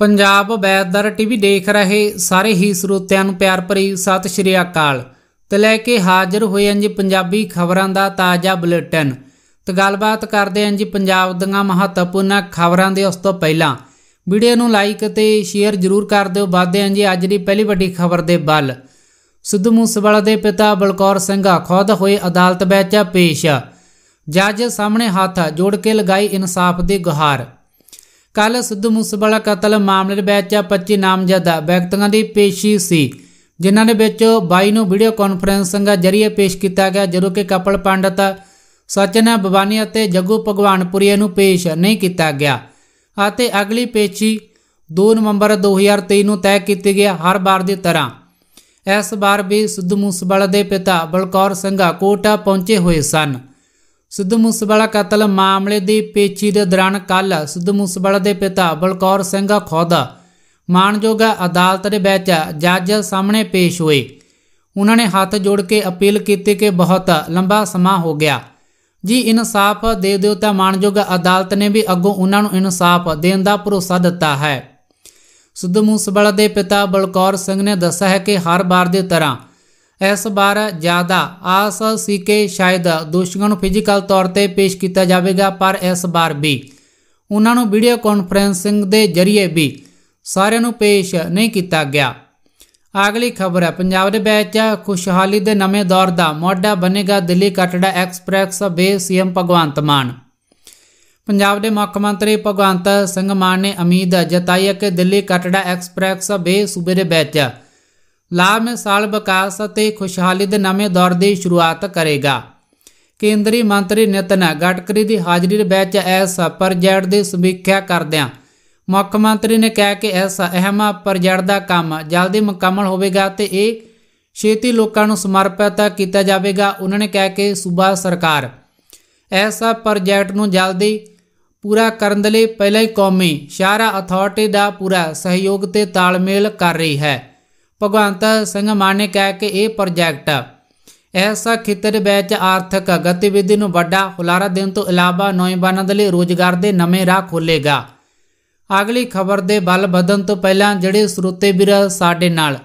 Punjab weather TV ਦੇਖ ਰਹੇ ਸਾਰੇ ਹੀ ਸਰੋਤਿਆਂ ਨੂੰ ਪਿਆਰ ਭਰੀ ਸਤਿ ਸ਼੍ਰੀ ਅਕਾਲ ਤੇ ਲੈ ਕੇ ਹਾਜ਼ਰ ਹੋਏ ਹਾਂ ਜੀ ਪੰਜਾਬੀ ਖਬਰਾਂ ਦਾ ਤਾਜ਼ਾ ਬੁਲੇਟਿਨ ਤੇ ਗੱਲਬਾਤ ਕਰਦੇ ਹਾਂ ਜੀ ਪੰਜਾਬ ਦੀਆਂ ਮਹੱਤਵਪੂਰਨ ਖਬਰਾਂ ਦੇ ਉਸ ਤੋਂ ਪਹਿਲਾਂ ਵੀਡੀਓ ਨੂੰ ਲਾਈਕ ਤੇ ਸ਼ੇਅਰ ਜ਼ਰੂਰ ਕਰ ਦਿਓ ਵਾਧੇ ਹਾਂ ਜੀ ਅੱਜ ਦੀ ਪਹਿਲੀ ਵੱਡੀ ਖਬਰ ਦੇ ਵੱਲ ਸਿੱਧੂ ਮੂਸੇਵਾਲਾ ਦੇ ਪਿਤਾ ਬਲਕੌਰ ਸਿੰਘ ਖੁਦ ਹੋਏ ਅਦਾਲਤ ਵਿੱਚ ਪੇਸ਼ ਜੱਜ ਸਾਹਮਣੇ ਹੱਥ ਜੋੜ ਕੇ ਲਗਾਈ ਇਨਸਾਫ ਦੀ ਗੁਹਾਰ ਕੱਲ ਸਿੱਧੂ ਮੂਸੇਵਾਲਾ ਕਤਲ ਮਾਮਲੇ ਵਿੱਚ 25 ਨਾਮਜ਼ਦ ਵਿਅਕਤੀਆਂ ਦੀ ਪੇਸ਼ੀ ਸੀ ਜਿਨ੍ਹਾਂ ਦੇ ਵਿੱਚ 22 ਨੂੰ ਵੀਡੀਓ ਦੇ ਜ਼ਰੀਏ ਪੇਸ਼ ਕੀਤਾ ਗਿਆ ਜਦੋਂ ਕਿ ਕਪਲ ਪੰਡਤ ਸਚਨ ਬਵਾਨੀ ਅਤੇ ਜੱਗੂ ਭਗਵਾਨਪੁਰੀ ਨੂੰ ਪੇਸ਼ ਨਹੀਂ ਕੀਤਾ ਗਿਆ ਅਤੇ ਅਗਲੀ ਪੇਸ਼ੀ 2 ਨਵੰਬਰ 2023 ਨੂੰ ਤੈਅ ਕੀਤੀ ਗਿਆ ਹਰ ਬਾਰ ਦੀ ਤਰ੍ਹਾਂ ਇਸ ਵਾਰ ਵੀ ਸਿੱਧੂ ਮੂਸੇਵਾਲਾ ਦੇ ਪਿਤਾ ਬਲਕੌਰ ਸਿੰਘਾ ਕੋਟਾ ਪਹੁੰਚੇ ਹੋਏ ਸਨ ਸਿੱਧੂ ਮੂਸੇਵਾਲਾ ਕਤਲ ਮਾਮਲੇ ਦੀ ਪੇਚੀ ਦੇ ਦੌਰਾਨ ਕੱਲ ਸਿੱਧੂ ਮੂਸੇਵਾਲਾ ਦੇ ਪਿਤਾ ਬਲਕੌਰ ਸਿੰਘ ਖੁਦ ਮਾਨਯੋਗ ਅਦਾਲਤ ਦੇ ਵਿੱਚ ਜੱਜ ਸਾਹਮਣੇ ਪੇਸ਼ ਹੋਏ ਉਹਨਾਂ ਨੇ ਹੱਥ ਜੋੜ ਕੇ ਅਪੀਲ ਕੀਤੀ ਕਿ ਬਹੁਤ ਲੰਬਾ ਸਮਾਂ ਹੋ ਗਿਆ ਜੀ ਇਨਸਾਫ ਦੇ ਦਿਓ ਤਾਂ ਮਾਨਯੋਗ ਅਦਾਲਤ ਨੇ ਵੀ ਅੱਗੋਂ ਉਹਨਾਂ ਨੂੰ ਇਨਸਾਫ ਦੇਣ ਦਾ ਭਰੋਸਾ ਦਿੱਤਾ ਹੈ ਸਿੱਧੂ ਮੂਸੇਵਾਲਾ ਦੇ ਪਿਤਾ ਬਲਕੌਰ ਸਿੰਘ ਨੇ ਦੱਸਿਆ ਹੈ ਕਿ ਹਰ ਵਾਰ ਦੀ ਤਰ੍ਹਾਂ ਇਸ ਵਾਰ ਜ਼ਿਆਦਾ ਆਸ ਸੀ ਕਿ ਸ਼ਾਇਦ ਦੋਸ਼ੀਆਂ ਨੂੰ ਫਿਜ਼ੀਕਲ ਤੌਰ ਤੇ ਪੇਸ਼ ਕੀਤਾ ਜਾਵੇਗਾ ਪਰ ਇਸ ਵਾਰ ਵੀ ਉਹਨਾਂ ਨੂੰ ਵੀਡੀਓ ਕਾਨਫਰੈਂਸਿੰਗ ਦੇ ਜ਼ਰੀਏ ਵੀ ਸਾਰਿਆਂ ਨੂੰ ਪੇਸ਼ ਨਹੀਂ ਕੀਤਾ ਗਿਆ ਅਗਲੀ ਖਬਰ ਹੈ ਪੰਜਾਬ ਦੇ ਵਿੱਚ ਖੁਸ਼ਹਾਲੀ ਦੇ ਨਵੇਂ ਦੌਰ ਦਾ ਮੋਢਾ ਬਣੇਗਾ Delhi Katra expressway CM Bhagwant Mann Punjab ਦੇ ਮੁੱਖ ਮੰਤਰੀ ਭਗਵੰਤ ਸਿੰਘ ਮਾਨ ਨੇ ਉਮੀਦ ਜਤਾਈ ਹੈ ਕਿ ਦਿੱਲੀ ਕਟੜਾ ਐਕਸਪ੍ਰੈਸ ਵੇ ਸੂਬੇ ਦੇ ਵਿੱਚ ਮੇ ਸਾਲ ਵਿਕਾਸ ਅਤੇ ਖੁਸ਼ਹਾਲੀ ਦੇ ਨਵੇਂ ਦੌਰ ਦੀ ਸ਼ੁਰੂਆਤ ਕਰੇਗਾ ਕੇਂਦਰੀ ਮੰਤਰੀ ਨਿਤਨ ਗਟਕਰੀ ਦੀ ਹਾਜ਼ਰੀ ਵਿੱਚ ਇਸ ਪ੍ਰੋਜੈਕਟ ਦੀ ਸਮੀਖਿਆ ਕਰਦਿਆਂ ਮੁੱਖ ਮੰਤਰੀ ਨੇ ਕਿਹਾ ਕਿ ਇਸ ਅਹਿਮ ਪ੍ਰੋਜੈਕਟ ਦਾ ਕੰਮ ਜਲਦੀ ਮੁਕੰਮਲ ਹੋਵੇਗਾ ਤੇ ਇਹ ਛੇਤੀ ਲੋਕਾਂ ਨੂੰ ਸਮਰਪਿਤ ਕੀਤਾ ਜਾਵੇਗਾ ਉਹਨਾਂ ਨੇ ਕਿਹਾ ਕਿ ਸੂਬਾ ਸਰਕਾਰ ਇਸ ਪ੍ਰੋਜੈਕਟ ਨੂੰ ਜਲਦੀ ਪੂਰਾ ਕਰਨ ਦੇ ਲਈ ਪਹਿਲਾਂ ਹੀ ਕੌਮੀ ਸ਼ਾਹਰਾ ਅਥਾਰਟੀ ਦਾ ਪੂਰਾ ਸਹਿਯੋਗ ਤੇ ਤਾਲਮੇਲ ਕਰ ਰਹੀ ਹੈ ਭਗਵੰਤ ਸਿੰਘ ਮਾਨ ਨੇ ਕਹਿ ਕਿ ਇਹ ਪ੍ਰੋਜੈਕਟ ਐਸਾ ਖੇਤਰ ਵਿੱਚ ਆਰਥਿਕ ਗਤੀਵਿਧੀ ਨੂੰ ਵੱਡਾ ਹੁਲਾਰਾ ਦੇਣ ਤੋਂ ਇਲਾਵਾ ਨੌਜਵਾਨਾਂ ਦੇ ਲਈ ਰੋਜ਼ਗਾਰ ਦੇ ਨਵੇਂ ਰਾਹ ਖੋਲੇਗਾ ਅਗਲੀ ਖਬਰ ਦੇ ਬਲ ਵਧਣ ਤੋਂ ਪਹਿਲਾਂ ਜਿਹੜੇ ਸਰੋਤੇ ਵੀਰ ਸਾਡੇ ਨਾਲ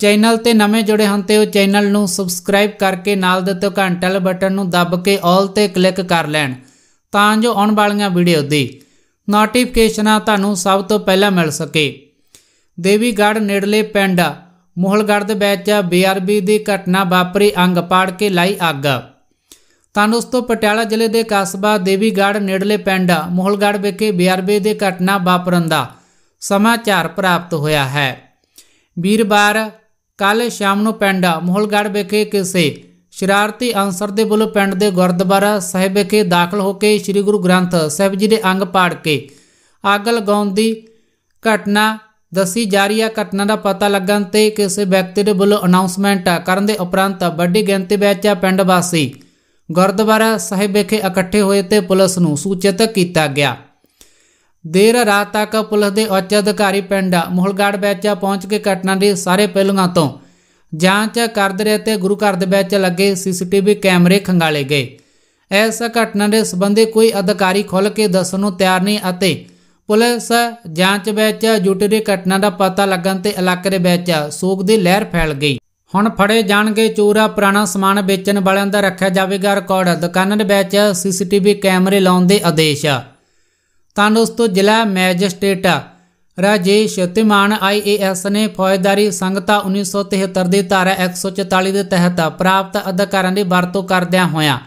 ਚੈਨਲ ਤੇ ਨਵੇਂ ਜੁੜੇ ਹਨ ਤੇ ਉਹ ਚੈਨਲ ਨੂੰ ਸਬਸਕ੍ਰਾਈਬ ਕਰਕੇ ਨਾਲ ਦਿੱਤੇ ਘੰਟਲ ਬਟਨ ਨੂੰ ਦਬ ਕੇ 올 ਤੇ ਕਲਿੱਕ ਕਰ ਲੈਣ ਤਾਂ ਜੋ ਆਉਣ ਵਾਲੀਆਂ ਵੀਡੀਓ ਦੀ ਨੋਟੀਫਿਕੇਸ਼ਨਾਂ ਤੁਹਾਨੂੰ ਸਭ ਤੋਂ ਪਹਿਲਾਂ ਮਿਲ ਸਕੇ ਦੇਵੀਗੜ੍ਹ ਨੇੜਲੇ ਪਿੰਡ ਮੋਹਲਗੜ੍ਹ ਦੇ ਵਿੱਚ ਬੀਆਰਬੀ ਦੀ ਘਟਨਾ ਵਾਪਰੀ ਅੰਗ ਪਾੜ ਕੇ ਲਾਈ ਅੱਗ ਤਾਂ ਉਸ ਤੋਂ ਪਟਿਆਲਾ ਜ਼ਿਲ੍ਹੇ ਦੇ ਕਸਬਾ ਦੇਵੀਗੜ੍ਹ ਨੇੜਲੇ ਪਿੰਡ ਮੋਹਲਗੜ ਵਿਖੇ ਬੀਆਰਬੀ ਦੀ ਘਟਨਾ ਵਾਪਰਨ ਦਾ ਸਮਾਚਾਰ ਪ੍ਰਾਪਤ ਹੋਇਆ ਹੈ ਵੀਰਵਾਰ ਕੱਲ ਸ਼ਾਮ ਨੂੰ ਪਿੰਡ ਮੋਹਲਗੜ ਵਿਖੇ ਕਿਸੇ ਸ਼ਰਾਰਤੀ ਅਨਸਰ ਦੇ ਵੱਲੋਂ ਪਿੰਡ ਦੇ ਗੁਰਦੁਆਰਾ ਸਾਹਿਬ ਵਿਖੇ ਦਾਖਲ ਹੋ ਕੇ ਸ੍ਰੀ ਗੁਰੂ ਗ੍ਰੰਥ ਸਾਹਿਬ ਜੀ ਦੇ ਅੰਗ ਪਾੜ ਕੇ ਅੱਗ ਲਗਾਉਣ ਦੀ ਘਟਨਾ ਦੱਸੀ ਜਾ ਰਹੀ ਹੈ ਘਟਨਾ ਦਾ ਪਤਾ ਲੱਗਣ ਤੇ ਕਿਸੇ ਵਿਅਕਤੀ ਦੇ ਵੱਲੋਂ ਅਨਾਉਂਸਮੈਂਟ ਕਰਨ ਦੇ ਉਪਰੰਤ ਵੱਡੀ ਗਿਣਤੀ ਵਿੱਚ ਪਿੰਡ ਵਾਸੀ ਗੁਰਦੁਆਰਾ ਸਾਹਿਬ ਵਿਖੇ ਇਕੱਠੇ ਹੋਏ ਤੇ ਪੁਲਿਸ ਨੂੰ ਸੂਚਿਤ ਕੀਤਾ ਗਿਆ ਦੇਰ ਰਾਤ ਤੱਕ ਪੁਲਿਸ ਦੇ ਉੱਚ ਅਧਿਕਾਰੀ ਪਿੰਡ ਮੋਹਲਗੜ ਵਿੱਚ ਪਹੁੰਚ ਕੇ ਘਟਨਾ ਦੇ ਸਾਰੇ ਪਹਿਲੂਆਂ ਤੋਂ ਜਾਂਚ ਕਰਦੇ ਰਹੇ ਤੇ ਗੁਰੂ ਘਰ ਦੇ ਵਿੱਚ ਲੱਗੇ ਸੀਸੀਟੀਵੀ ਕੈਮਰੇ ਖੰਗਾਲੇ ਗਏ ਐਸਾ ਘਟਨਾ ਦੇ ਸਬੰਧੇ ਕੋਈ ਅਧਿਕਾਰੀ ਖੁੱਲ ਕੇ ਦੱਸਣ ਨੂੰ ਤਿਆਰ ਨਹੀਂ ਅਤੇ ਪੁਲਿਸ ਜਾਂਚ ਵਿੱਚ ਜੁਟੀ ਦੀ ਘਟਨਾ ਦਾ ਪਤਾ ਲੱਗਣ ਤੇ ਇਲਾਕੇ ਦੇ ਵਿੱਚ ਸੋਗ ਦੀ ਲਹਿਰ ਫੈਲ ਗਈ ਹੁਣ ਫੜੇ ਜਾਣਗੇ ਚੋਰਾ ਪੁਰਾਣਾ ਸਮਾਨ ਵੇਚਣ ਵਾਲਿਆਂ ਦਾ ਰੱਖਿਆ ਜਾਵੇਗਾ ਰਿਕਾਰਡ ਦੁਕਾਨਾਂ ਦੇ ਵਿੱਚ ਸੀਸੀਟੀਵੀ ਕੈਮਰੇ ਲਾਉਣ ਦੇ ਆਦੇਸ਼ ਤਾਂ ਦੋਸਤੋ ਜ਼ਿਲ੍ਹਾ ਮੈਜਿਸਟ੍ਰੇਟ ਰਾਜੇਸ਼ ਤਿਮਾਨ ਆਈਏਐਸ ਨੇ ਫੌਜਦਾਰੀ ਸੰਗਤਾ 1973 ਦੀ ਧਾਰਾ 144 ਦੇ ਤਹਿਤ ਪ੍ਰਾਪਤ ਅਧਿਕਾਰਾਂ ਦੀ ਵਰਤੋਂ ਕਰਦਿਆਂ ਹੋਇਆ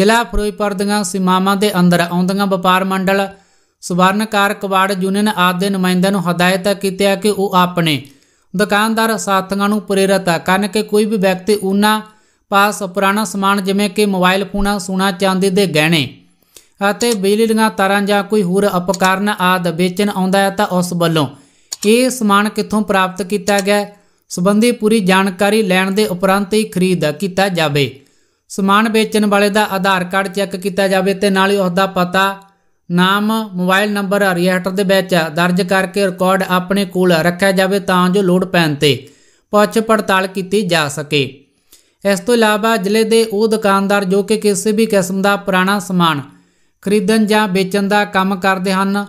ਜ਼ਿਲ੍ਹਾ ਫਿਰੋਜ਼ਪੁਰ ਦੀਆਂ ਸੀਮਾਵਾਂ ਦੇ ਅੰਦਰ ਆਉਂਦੀਆਂ ਵਪਾਰ ਮੰਡਲ ਸਵਰਨਕਾਰ ਕਵਾੜ ਯੂਨੀਅਨ ਆਦ ਦੇ ਨੁਮਾਇੰਦਿਆਂ ਨੂੰ ਹਦਾਇਤ ਕੀਤੀ ਹੈ ਕਿ ਉਹ ਆਪਣੇ ਦੁਕਾਨਦਾਰ ਸਾਥੀਆਂ ਨੂੰ ਪ੍ਰੇਰਿਤ ਕਰਨ ਕਿ ਕੋਈ ਵੀ ਵਿਅਕਤੀ ਉਹਨਾਂ ਪਾਸ ਪੁਰਾਣਾ ਸਮਾਨ ਜਿਵੇਂ ਕਿ ਮੋਬਾਈਲ ਫੋਨਾਂ ਸੋਨਾ ਚਾਂਦੀ ਦੇ ਗਹਿਣੇ ਅਤੇ ਬਿਜਲੀ ਦੀਆਂ ਤਾਰਾਂ ਜਾਂ ਕੋਈ ਹੋਰ ਉਪਕਰਨ ਆਦ ਵੇਚਣ ਆਉਂਦਾ ਹੈ ਤਾਂ ਉਸ ਵੱਲੋਂ ਇਹ ਸਮਾਨ ਕਿੱਥੋਂ ਪ੍ਰਾਪਤ ਕੀਤਾ ਗਿਆ ਸਬੰਧੀ ਪੂਰੀ ਜਾਣਕਾਰੀ ਲੈਣ ਦੇ ਉਪਰੰਤ ਹੀ ਖਰੀਦ ਕੀਤਾ ਜਾਵੇ ਸਮਾਨ ਵੇਚਣ ਵਾਲੇ ਦਾ ਆਧਾਰ ਕਾਰਡ ਚੈੱਕ ਕੀਤਾ ਜਾਵੇ ਤੇ ਨਾਲ ਹੀ ਉਸ ਦਾ ਪਤਾ ਨਾਮ ਮੋਬਾਈਲ ਨੰਬਰ ਰਜਿਸਟਰ ਦੇ ਵਿੱਚ ਦਰਜ ਕਰਕੇ ਰਿਕਾਰਡ ਆਪਣੇ ਕੋਲ ਰੱਖਿਆ ਜਾਵੇ ਤਾਂ ਜੋ ਲੋੜ ਪੈਣ ਤੇ ਪੁੱਛ ਪੜਤਾਲ ਕੀਤੀ ਜਾ ਸਕੇ ਇਸ ਤੋਂ ਇਲਾਵਾ ਜ਼ਿਲ੍ਹੇ ਦੇ ਉਹ ਦੁਕਾਨਦਾਰ ਜੋ ਕਿ ਕਿਸੇ ਵੀ ਕਿਸਮ ਦਾ ਪੁਰਾਣਾ ਸਮਾਨ ਖਰੀਦਣ ਜਾਂ ਵੇਚਣ ਦਾ ਕੰਮ ਕਰਦੇ ਹਨ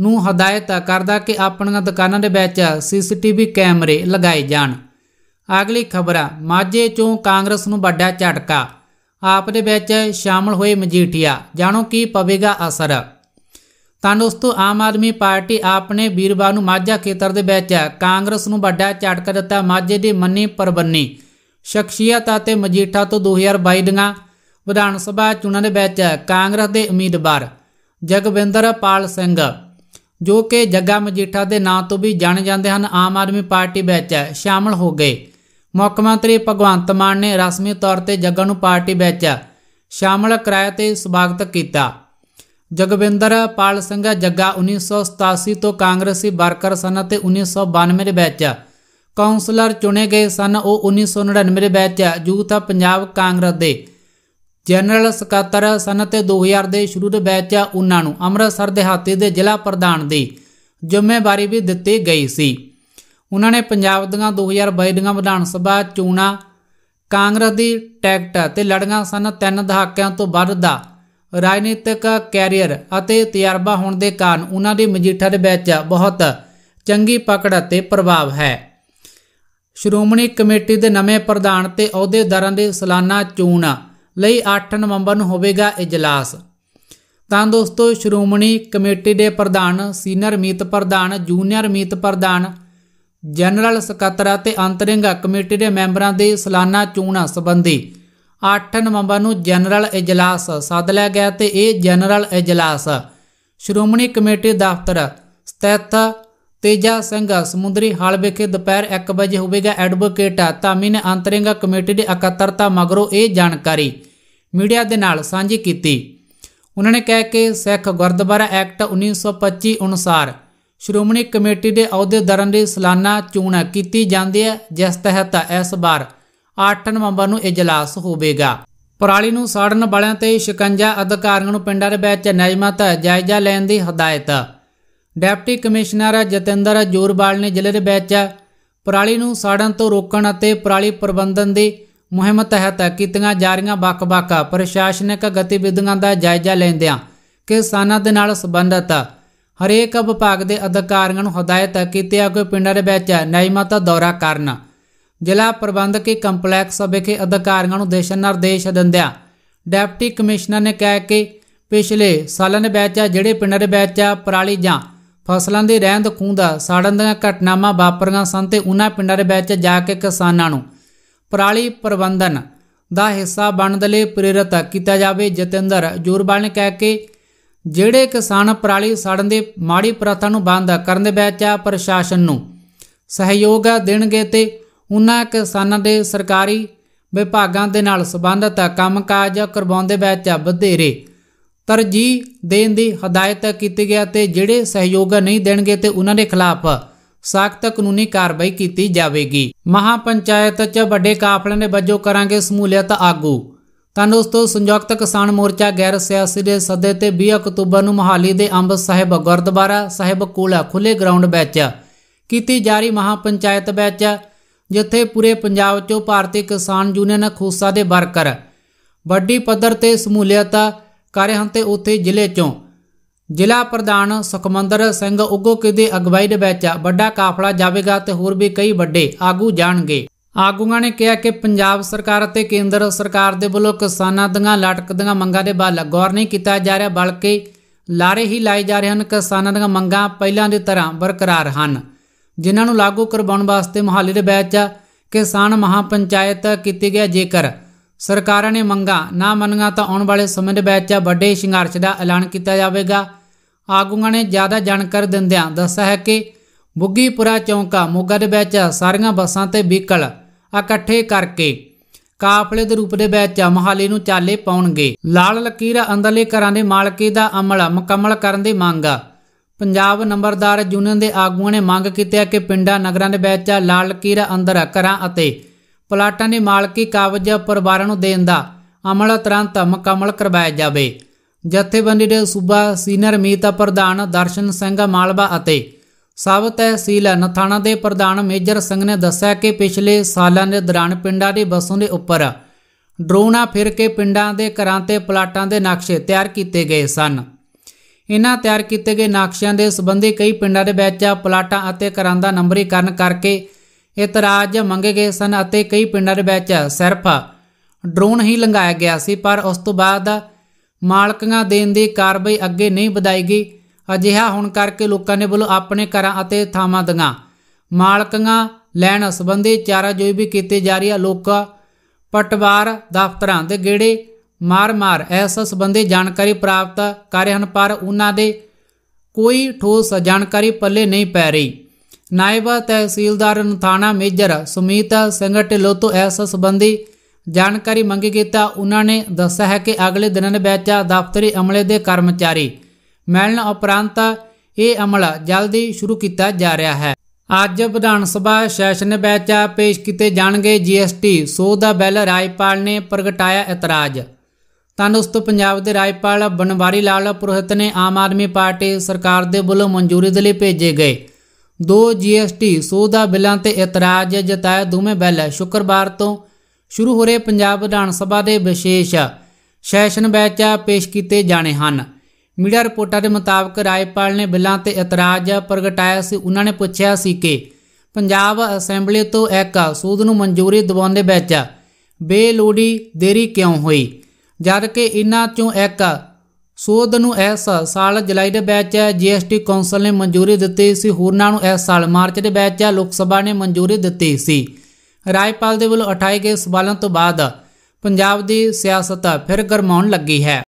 ਨੂੰ ਹਦਾਇਤ ਕਰਦਾ ਕਿ ਆਪਣੀਆਂ ਦੁਕਾਨਾਂ ਦੇ ਵਿੱਚ ਸੀਸੀਟੀਵੀ ਕੈਮਰੇ ਲਗਾਏ ਜਾਣ ਅਗਲੀ ਖਬਰ ਮਾਝੇ ਚੋਂ ਕਾਂਗਰਸ ਨੂੰ ਵੱਡਾ ਝਟਕਾ ਆਪ ਦੇ ਵਿੱਚ ਸ਼ਾਮਲ ਹੋਏ ਮਜੀਠੀਆ ਜਾਣੋ ਕੀ ਪਵੇਗਾ ਅਸਰ ਤਾਂ ਦੋਸਤੋ ਆਮ ਆਦਮੀ ਪਾਰਟੀ ਆਪਨੇ ਵੀਰਵਾਰ ਨੂੰ ਮਾਝਾ ਖੇਤਰ ਦੇ ਵਿੱਚ ਕਾਂਗਰਸ ਨੂੰ ਵੱਡਾ ਝਟਕਾ ਦਿੱਤਾ ਮਾਝੇ ਦੀ ਮੰਨੀ ਪਰਬੰਨੀ ਸ਼ਖਸੀਅਤ ਅਤੇ ਮਜੀਠਾ ਤੋਂ 2022 ਦੀਆਂ ਵਿਧਾਨ ਸਭਾ ਚੋਣਾਂ ਦੇ ਵਿੱਚ ਕਾਂਗਰਸ ਦੇ ਉਮੀਦਵਾਰ ਜਗਵਿੰਦਰ ਪਾਲ ਸਿੰਘ ਜੋ ਕਿ ਜੱਗਾ ਮਜੀਠਾ ਦੇ ਨਾਂ ਤੋਂ ਵੀ ਜਾਣੇ ਜਾਂਦੇ ਹਨ ਆਮ ਆਦਮੀ ਪਾਰਟੀ ਵਿੱਚ ਸ਼ਾਮਲ ਹੋ ਗਏ ਮੁੱਖ ਮੰਤਰੀ ਭਗਵੰਤ ਮਾਨ ਨੇ ਰਸਮੀ ਤੌਰ ਤੇ ਜੱਗਾ ਨੂੰ ਪਾਰਟੀ ਵਿੱਚ ਸ਼ਾਮਲ ਕਰਾਇਆ ਤੇ ਸਵਾਗਤ ਕੀਤਾ ਜਗਵਿੰਦਰ ਪਾਲ ਸਿੰਘ ਜੱਗਾ 1987 ਤੋਂ ਕਾਂਗਰਸੀ ਵਰਕਰ ਸਨ ਅਤੇ 1992 ਦੇ ਵਿੱਚ ਕਾਉਂਸਲਰ ਚੁਣੇ ਗਏ ਸਨ ਉਹ 1999 ਦੇ ਵਿੱਚ ਯੂਥ ਪੰਜਾਬ ਕਾਂਗਰਸ ਦੇ ਜਨਰਲ ਸਕੱਤਰ ਸਨ ਅਤੇ 2000 ਦੇ ਸ਼ੁਰੂ ਦੇ ਵਿੱਚ ਉਹਨਾਂ ਨੂੰ ਅੰਮ੍ਰਿਤਸਰ ਹਾਤੇ ਦੇ ਜ਼ਿਲ੍ਹਾ ਪ੍ਰਧਾਨ ਦੀ ਜ਼ਿੰਮੇਵਾਰੀ ਵੀ ਦਿੱਤੀ ਗਈ ਸੀ ਉਹਨਾਂ ਨੇ ਪੰਜਾਬ ਦੀਆਂ 2022 ਦੀਆਂ ਵਿਧਾਨ ਸਭਾ ਚੋਣਾਂ ਕਾਂਗਰਸ ਦੀ ਟੈਕਟ ਤੇ ਲੜੀਆਂ ਸਨ ਤਿੰਨ ਦਹਾਕਿਆਂ ਤੋਂ ਵੱਧ ਦਾ ਰਾਜਨੀਤਿਕ ਕੈਰੀਅਰ ਅਤੇ ਤਜਰਬਾ ਹੋਣ ਦੇ ਕਾਰਨ ਉਹਨਾਂ ਦੀ ਮਜੀਠਾ ਦੇ ਵਿੱਚ ਬਹੁਤ ਚੰਗੀ ਪਕੜ ਅਤੇ ਪ੍ਰਭਾਵ ਹੈ ਸ਼੍ਰੋਮਣੀ ਕਮੇਟੀ ਦੇ ਨਵੇਂ ਪ੍ਰਧਾਨ ਤੇ ਅਹੁਦੇਦਾਰਾਂ ਦੇ ਸਾਲਾਨਾ ਚੋਣ ਲਈ 8 ਨਵੰਬਰ ਨੂੰ ਹੋਵੇਗਾ ਇਜਲਾਸ ਤਾਂ ਦੋਸਤੋ ਸ਼੍ਰੋਮਣੀ ਕਮੇਟੀ ਦੇ ਪ੍ਰਧਾਨ ਸੀਨੀਅਰ ਮੀਤ ਪ੍ਰਧਾਨ ਜੂਨੀਅਰ ਮੀਤ ਪ੍ਰਧਾਨ ਜਨਰਲ ਸਕੱਤਰ ਅਤੇ ਅੰਤਰਿੰਗ ਕਮੇਟੀ ਦੇ ਮੈਂਬਰਾਂ ਦੇ ਸਾਲਾਨਾ ਚੋਣਾਂ ਸੰਬੰਧੀ 8 ਨਵੰਬਰ ਨੂੰ ਜਨਰਲ ਇਜਲਾਸ ਸੱਦ ਲਿਆ ਗਿਆ ਤੇ ਇਹ ਜਨਰਲ ਇਜਲਾਸ ਸ਼੍ਰੋਮਣੀ ਕਮੇਟੀ ਦਫ਼ਤਰ ਸਥਿਤ ਤੇਜਾ ਸਿੰਘ ਸਮੁੰਦਰੀ ਹਾਲ ਵਿਖੇ ਦੁਪਹਿਰ 1 ਵਜੇ ਹੋਵੇਗਾ ਐਡਵੋਕੇਟ ਧਾਮੀ ਨੇ ਅੰਤਰਿੰਗ ਕਮੇਟੀ ਦੇ ਇਕੱਤਰਤਾ ਮਗਰੋਂ ਇਹ ਜਾਣਕਾਰੀ ਮੀਡੀਆ ਦੇ ਨਾਲ ਸਾਂਝੀ ਕੀਤੀ ਉਹਨਾਂ ਨੇ ਕਹਿ ਕੇ ਸਿੱਖ ਗੁਰਦੁਆਰਾ ਐਕਟ 1925 ਅਨੁਸਾਰ ਸ਼੍ਰੋਮਣੀ ਕਮੇਟੀ ਦੇ ਅਹੁਦੇਦਾਰਾਂ ਦੀ ਸਾਲਾਨਾ ਚੋਣ ਕੀਤੀ ਜਾਂਦੀ ਹੈ ਜਿਸ ਤਹਿਤ ਇਸ ਵਾਰ 8 ਨਵੰਬਰ ਨੂੰ ਇਜਲਾਸ ਹੋਵੇਗਾ ਪਰਾਲੀ ਨੂੰ ਸਾੜਨ ਵਾਲਿਆਂ ਤੇ ਸ਼ਿਕੰਜਾ ਅਧਿਕਾਰੀਆਂ ਨੂੰ ਪਿੰਡਾਂ ਦੇ ਵਿੱਚ ਨਿਯਮਤ ਜਾਇਜ਼ਾ ਲੈਣ ਦੀ ਹਦਾਇਤ ਡਿਪਟੀ ਕਮਿਸ਼ਨਰ ਜਤਿੰਦਰ ਜੋਰਵਾਲ ਨੇ ਜ਼ਿਲ੍ਹੇ ਦੇ ਵਿੱਚ ਪਰਾਲੀ ਨੂੰ ਸਾੜਨ ਤੋਂ ਰੋਕਣ ਅਤੇ ਪਰਾਲੀ ਪ੍ਰਬੰਧਨ ਦੀ ਮੁਹਿੰਮ ਤਹਿਤ ਕੀਤੀਆਂ ਜਾ ਰਹੀਆਂ ਵੱਖ-ਵੱਖ ਪ੍ਰਸ਼ਾਸਨਿਕ ਗਤੀਵਿਧੀਆਂ ਦਾ ਜਾਇਜ਼ਾ ਲੈਂਦਿਆਂ ਕਿਸਾਨਾਂ ਦੇ ਨਾਲ ਸੰਬੰਧਤ ਹਰੇਕ ਵਿਭਾਗ ਦੇ ਅਧਿਕਾਰੀਆਂ ਨੂੰ ਹਦਾਇਤ ਕੀਤੀ ਹੈ ਕਿ ਪਿੰਡਾਂ ਦੇ ਵਿੱਚ ਨਿਯਮਤ ਦੌਰਾ ਕਰਨ ਜ਼ਿਲ੍ਹਾ ਪ੍ਰਬੰਧਕੀ ਕੰਪਲੈਕਸ ਵਿਖੇ ਅਧਿਕਾਰੀਆਂ ਨੂੰ ਦਿਸ਼ਾ ਨਿਰਦੇਸ਼ ਦਿੰਦਿਆਂ ਡਿਪਟੀ ਕਮਿਸ਼ਨਰ ਨੇ ਕਿਹਾ ਕਿ ਪਿਛਲੇ ਸਾਲਾਂ ਦੇ ਵਿੱਚ ਜਿਹੜੇ ਪਿੰਡਾਂ ਦੇ ਵਿੱਚ ਪਰਾਲੀ ਜਾਂ ਫਸਲਾਂ ਦੇ ਰਹਿੰਦ ਖੂੰਦ ਸਾੜਨ ਦੀਆਂ ਘਟਨਾਵਾਂ ਵਾਪਰੀਆਂ ਸਨ ਤੇ ਉਹਨਾਂ ਪਿੰਡਾਂ ਦੇ ਵਿੱਚ ਜਾ ਕੇ ਕਿਸਾਨਾਂ ਨੂੰ ਪਰਾਲੀ ਪ੍ਰਬੰਧਨ ਦਾ ਹਿੱਸਾ ਬਣਨ ਦੇ ਲਈ ਪ੍ਰੇਰਿਤ ਕੀਤਾ ਜਾਵੇ ਜਤਿੰਦਰ ਜੋਰਵਾਲ ਨੇ ਕਹਿ ਕੇ ਜਿਹੜੇ ਕਿਸਾਨ ਪਰਾਲੀ ਸਾੜਨ ਦੇ ਮਾੜੀ ਪ੍ਰਥਾ ਨੂੰ ਬੰਦ ਕਰਨ ਦੇ ਵਿੱਚ ਪ੍ਰਸ਼ਾਸਨ ਨੂੰ ਸਹਿਯੋਗ ਦੇਣਗੇ ਤੇ ਉਹਨਾਂ ਕਿਸਾਨਾਂ ਦੇ ਸਰਕਾਰੀ ਵਿਭਾਗਾਂ ਦੇ ਨਾਲ ਸੰਬੰਧਤ ਕੰਮਕਾਜ ਕਰਵਾਉਂਦੇ ਵਿੱਚ ਵਧੇਰੇ ਤਰਜੀਹ ਦੇਣ ਦੀ ਹਦਾਇਤ ਕੀਤੀ ਗਿਆ ਤੇ ਜਿਹੜੇ ਸਹਿਯੋਗ ਨਹੀਂ ਦੇਣਗੇ ਤੇ ਉਹਨਾਂ ਦੇ ਖਿਲਾਫ ਸਖਤ ਕਾਨੂੰਨੀ ਕਾਰਵਾਈ ਕੀਤੀ ਜਾਵੇਗੀ ਮਹਾ ਪੰਚਾਇਤ 'ਚ ਵੱਡੇ ਕਾਫਲੇ ਨੇ ਵੱਜੋ ਕਰਾਂਗੇ ਸਮੂਲੀਅਤ ਆਗੂ ਤਾਂ ਦੋਸਤੋ ਸੰਯੁਕਤ ਕਿਸਾਨ ਮੋਰਚਾ ਗੈਰ ਸਿਆਸੀ ਦੇ ਸੱਦੇ ਤੇ 20 ਅਕਤੂਬਰ ਨੂੰ ਮਹਾਲੀ ਦੇ ਅੰਬ ਸਾਹਿਬ ਗੁਰਦੁਆਰਾ ਸਾਹਿਬ ਕੋਲ ਖੁੱਲੇ ਗਰਾਊਂਡ ਵਿੱਚ ਕੀਤੀ ਜਾ ਰਹੀ ਮਹਾ ਪੰਚਾਇਤ ਵਿੱਚ ਜਿੱਥੇ ਪੂਰੇ ਪੰਜਾਬ 'ਚੋਂ ਭਾਰਤੀ ਕਿਸਾਨ ਯੂਨੀਅਨ ਖੋਸਾ ਦੇ ਵਰਕਰ ਵੱਡੀ ਪੱਧਰ ਤੇ ਸਮੂਲੀਅਤ ਕਰ ਹਨ ਤੇ ਉੱਥੇ ਜ਼ਿਲ੍ਹੇ 'ਚੋਂ ਜ਼ਿਲ੍ਹਾ ਪ੍ਰਧਾਨ ਸੁਖਮੰਦਰ ਸਿੰਘ ਉਗੋਕੇ ਦੀ ਅਗਵਾਈ ਦੇ ਵਿੱਚ ਵੱਡਾ ਕਾਫਲਾ ਜਾਵੇਗਾ ਤੇ ਹੋਰ ਵੀ ਕਈ ਵੱਡੇ ਆਗੂ ਜਾਣਗੇ ਆਗੂਆਂ ਨੇ ਕਿਹਾ ਕਿ ਪੰਜਾਬ ਸਰਕਾਰ ਅਤੇ ਕੇਂਦਰ ਸਰਕਾਰ ਦੇ ਵੱਲੋਂ ਕਿਸਾਨਾਂ ਦੀਆਂ ਲਟਕਦੀਆਂ ਮੰਗਾਂ ਦੇ ਬਾਰੇ ਗੌਰ ਨਹੀਂ ਕੀਤਾ ਜਾ ਰਿਹਾ ਬਲਕਿ ਲਾਰੇ ਹੀ ਲਾਏ ਜਾ ਰਹੇ ਹਨ ਕਿਸਾਨਾਂ ਦੀਆਂ ਮੰਗਾਂ ਪਹਿਲਾਂ ਦੀ ਤਰ੍ਹਾਂ ਬਰਕਰਾਰ ਹਨ ਜਿਨ੍ਹਾਂ ਨੂੰ ਲਾਗੂ ਕਰਵਾਉਣ ਵਾਸਤੇ ਮਹਾਲੇ ਦੇ ਬੈਚ ਕਿਸਾਨ ਮਹਾਪੰਚਾਇਤ ਕੀਤੀ ਗਿਆ ਜੇਕਰ ਸਰਕਾਰਾਂ ਨੇ ਮੰਗਾ ਨਾ ਮੰਨਗਾ ਤਾਂ ਆਉਣ ਵਾਲੇ ਸਮੇਂ ਦੇ ਵਿੱਚ ਵੱਡੇ ਸੰਘਰਸ਼ ਦਾ ਐਲਾਨ ਕੀਤਾ ਜਾਵੇਗਾ ਆਗੂਆਂ ਨੇ ਜ਼ਿਆਦਾ ਜਾਣਕਾਰੀ ਦਿੰਦਿਆਂ ਦੱਸਿਆ ਹੈ ਕਿ ਬੁੱਗੀਪੁਰਾ ਚੌਂਕਾ ਮੋਗਾ ਦੇ ਵਿੱਚ ਸਾਰੀਆਂ ਬੱਸਾਂ ਤੇ ਵਹੀਕਲ ਇਕੱਠੇ ਕਰਕੇ ਕਾਫਲੇ ਦੇ ਰੂਪ ਦੇ ਵਿੱਚ ਮਹਾਲੇ ਨੂੰ ਚਾਲੇ ਪਾਉਣਗੇ ਲਾਲ ਲਕੀਰ ਅੰਦਰਲੇ ਘਰਾਂ ਦੇ ਮਾਲਕੀ ਦਾ ਅਮਲ ਮੁਕੰਮਲ ਕਰਨ ਦੀ ਮੰਗ ਪੰਜਾਬ ਨੰਬਰਦਾਰ ਜੁਨਨ ਦੇ ਆਗੂਆਂ ਨੇ ਮੰਗ ਕੀਤੀ ਹੈ ਕਿ ਪਿੰਡਾਂ ਨਗਰਾਂ ਦੇ ਵਿੱਚ ਲਾਲ ਕੀਰਾ ਅੰਦਰ ਘਰਾਂ ਅਤੇ ਪਲਾਟਾਂ ਦੀ ਮਾਲਕੀ ਕਾਬਜ ਪਰਿਵਾਰਾਂ ਨੂੰ ਦੇਣ ਦਾ ਅਮਲ ਤੁਰੰਤ ਮੁਕੰਮਲ ਕਰਵਾਇਆ ਜਾਵੇ ਜਥੇਬੰਦੀ ਦੇ ਸੂਬਾ ਸੀਨੀਅਰ ਮੀਤਾ ਪ੍ਰਧਾਨ ਦਰਸ਼ਨ ਸਿੰਘ ਮਾਲਵਾ ਅਤੇ ਸਬ ਤਹਿਸੀਲ ਨਥਾਣਾ ਦੇ ਪ੍ਰਧਾਨ ਮੇਜਰ ਸਿੰਘ ਨੇ ਦੱਸਿਆ ਕਿ ਪਿਛਲੇ ਸਾਲਾਂ ਦੇ ਦੌਰਾਨ ਪਿੰਡਾਂ ਦੀ ਬਸੋਂ ਦੇ ਉੱਪਰ ਡਰੋਨਾ ਫਿਰ ਕੇ ਪਿੰਡਾਂ ਦੇ ਘਰਾਂ ਤੇ ਪਲਾਟਾਂ ਦੇ ਨਕਸ਼ੇ ਤਿਆਰ ਕੀਤੇ ਗਏ ਸਨ ਇਹਨਾਂ ਤਿਆਰ ਕੀਤੇ ਗਏ ਨਕਸ਼ਿਆਂ ਦੇ ਸੰਬੰਧੀ ਕਈ ਪਿੰਡਾਂ ਦੇ ਵਿੱਚ ਪਲਾਟਾਂ ਅਤੇ ਘਰਾਂ ਦਾ ਨੰਬਰੀਕਰਨ ਕਰਕੇ ਇਤਰਾਜ਼ ਮੰਗੇ ਗਏ ਸਨ ਅਤੇ ਕਈ ਪਿੰਡਾਂ ਦੇ ਵਿੱਚ ਸਿਰਫ ਡਰੋਨ ਹੀ ਲੰਘਾਇਆ ਗਿਆ ਸੀ ਪਰ ਉਸ ਤੋਂ ਬਾਅਦ ਮਾਲਕਾਂ ਦੇਣ ਦੀ ਕਾਰਵਾਈ ਅੱਗੇ ਨਹੀਂ ਵਧਾਈ ਗਈ ਅਜਿਹਾ ਹੁਣ ਕਰਕੇ ਲੋਕਾਂ ਨੇ ਬੋਲੋ ਆਪਣੇ ਘਰਾਂ ਅਤੇ ਥਾਵਾਂ ਦੀਆਂ ਮਾਲਕਾਂ ਲੈਣ ਸੰਬੰਧੀ ਚਾਰਾਜੋਈ ਵੀ ਕੀਤੀ ਜਾ ਰਹੀ ਹੈ ਲੋਕਾਂ ਪਟਵਾਰ ਦਫ਼ਤਰਾਂ ਦੇ ਗੇੜੇ ਮਾਰ-ਮਾਰ ਇਸ ਸੰਬੰਧੀ ਜਾਣਕਾਰੀ ਪ੍ਰਾਪਤ ਕਰ ਰਹੇ ਹਨ ਪਰ ਉਹਨਾਂ ਦੇ ਕੋਈ ਠੋਸ ਜਾਣਕਾਰੀ ਪੱਲੇ ਨਹੀਂ ਪੈ ਰਹੀ ਨਾਇਬ ਤਹਿਸੀਲਦਾਰ ਨਥਾਣਾ ਮੇਜਰ ਸੁਮੀਤ ਸਿੰਘ ਢਿੱਲੋਂ ਤੋਂ ਇਸ ਸੰਬੰਧੀ ਜਾਣਕਾਰੀ ਮੰਗੀ ਗਿੱਤਾ ਉਹਨਾਂ ਨੇ ਦੱਸਿਆ ਹੈ ਕਿ ਅਗਲੇ ਦਿਨਾਂ ਦੇ ਵਿੱਚ ਦਫ਼ਤਰੀ ਅਮਲੇ ਦੇ ਕਰਮਚਾਰੀ ਮਿਲਣ ਉਪਰੰਤ ਇਹ ਅਮਲਾ ਜਲਦੀ ਸ਼ੁਰੂ ਕੀਤਾ ਜਾ ਰਿਹਾ ਹੈ ਅੱਜ ਵਿਧਾਨ ਸਭਾ ਸੈਸ਼ਨ ਵਿੱਚ ਪੇਸ਼ ਕੀਤੇ ਜਾਣਗੇ ਜੀਐਸਟੀ ਸੋਧ ਦਾ ਬਿੱਲ ਰਾਜਪਾਲ ਨੇ ਪ੍ਰਗਟਾਇਆ ਇਤਰਾਜ਼ ਤੰਦਰੁਸਤ ਪੰਜਾਬ ਦੇ ਰਾਜਪਾਲ ਬਨਵਾਰੀ ਲਾਲ ਪੁਰੋਹਿਤ ਨੇ ਆਮ ਆਦਮੀ ਪਾਰਟੀ ਸਰਕਾਰ ਦੇ ਵੱਲੋਂ ਮਨਜ਼ੂਰੀ ਦੇ ਲਈ ਭੇਜੇ ਗਏ ਦੋ ਜੀਐਸਟੀ ਸੋਧਾ ਬਿੱਲਾਂ ਤੇ ਇਤਰਾਜ਼ ਜਤਾਇਆ ਦੋਵੇਂ ਬਿੱਲ ਸ਼ੁੱਕਰਵਾਰ ਤੋਂ ਸ਼ੁਰੂ ਹੋ ਰਹੇ ਪੰਜਾਬ ਵਿਧਾਨ ਸਭਾ ਦੇ ਵਿਸ਼ੇਸ਼ ਸੈਸ਼ਨ ਵਿੱਚ ਪੇਸ਼ ਕੀਤੇ ਜਾਣੇ ਹਨ ਮੀਡੀਆ ਰਿਪੋਰਟਾਂ ਦੇ ਮੁਤਾਬਕ ਰਾਜਪਾਲ ਨੇ ਬਿੱਲਾਂ ਤੇ ਇਤਰਾਜ਼ ਪ੍ਰਗਟਾਇਆ ਸੀ ਉਹਨਾਂ ਨੇ ਪੁੱਛਿਆ ਸੀ ਕਿ ਪੰਜਾਬ ਅਸੈਂਬਲੀ ਤੋਂ ਇੱਕ ਸੋਧ ਨੂੰ ਮਨਜ਼ੂਰੀ ਦਿਵਾਉਣ ਦੇ ਵਿੱਚ ਬੇਲੋੜੀ ਦੇਰੀ ਕਿਉਂ ਹੋਈ ਜਦ ਕਿ ਇਨ੍ਹਾਂ ਚੋਂ ਇੱਕ ਸੋਧ ਨੂੰ ਇਸ ਸਾਲ ਜੁਲਾਈ ਦੇ ਵਿੱਚ ਜੀਐਸਟੀ ਕੌਂਸਲ ਨੇ ਮਨਜ਼ੂਰੀ ਦਿੱਤੀ ਸੀ ਹੋਰਨਾਂ ਨੂੰ ਇਸ ਸਾਲ ਮਾਰਚ ਦੇ ਵਿੱਚ ਲੋਕ ਸਭਾ ਨੇ ਮਨਜ਼ੂਰੀ ਦਿੱਤੀ ਸੀ ਰਾਜਪਾਲ ਦੇ ਵੱਲੋਂ ਉਠਾਏ ਗਏ ਸਵਾਲਾਂ ਤੋਂ ਬਾਅਦ ਪੰਜਾਬ ਦੀ ਸਿਆਸਤ ਫਿਰ ਗਰਮਾਉਣ ਲੱਗੀ ਹੈ